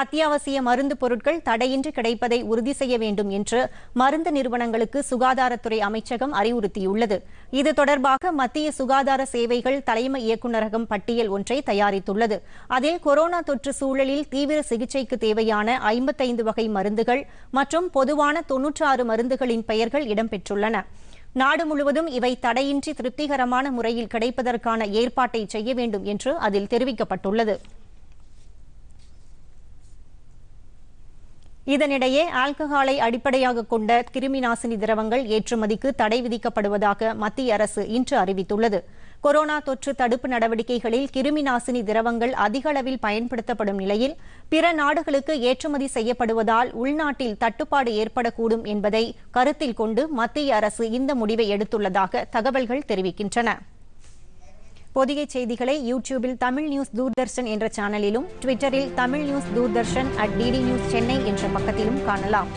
அத்தியாவசிய மருந்து பொருட்கள் தடையின்றி கிடைப்பதை உறுதி செய்ய வேண்டும் என்று மருந்து நிறுவனங்களுக்கு சுகாதாரத்துறை அமைச்சகம் அறிவுறுத்தியுள்ளது இது தொடர்பாக மத்திய சுகாதார சேவைகள் தலைமை இயக்குநரகம் பட்டியல் ஒன்றை தயாரித்துள்ளது அதில் கொரோனா தொற்று சூழலில் தீவிர சிகிச்சைக்கு தேவையான ஐம்பத்தைந்து வகை மருந்துகள் மற்றும் பொதுவான தொன்னூற்றாறு மருந்துகளின் பெயர்கள் இடம்பெற்றுள்ளன நாடு முழுவதும் இவை தடையின்றி திருப்திகரமான முறையில் கிடைப்பதற்கான ஏற்பாட்டை செய்ய வேண்டும் என்று அதில் தெரிவிக்கப்பட்டுள்ளது இதனிடையே ஆல்கஹாலை அடிப்படையாக கொண்ட கிருமி நாசினி திரவங்கள் ஏற்றுமதிக்கு தடை விதிக்கப்படுவதாக மத்திய அரசு இன்று அறிவித்துள்ளது கொரோனா தொற்று தடுப்பு நடவடிக்கைகளில் கிருமி நாசினி திரவங்கள் அதிக அளவில் பயன்படுத்தப்படும் நிலையில் பிற நாடுகளுக்கு ஏற்றுமதி செய்யப்படுவதால் உள்நாட்டில் தட்டுப்பாடு ஏற்படக்கூடும் என்பதை கருத்தில் கொண்டு மத்திய அரசு இந்த முடிவை எடுத்துள்ளதாக தகவல்கள் தெரிவிக்கின்றன பொதிகை செய்திகளை யூடியூபில் தமிழ் நியூஸ் தூர்தர்ஷன் என்ற சேனலிலும் ட்விட்டரில் Tamil news Doordarshan at DD news Chennai என்ற பக்கத்திலும் காணலாம்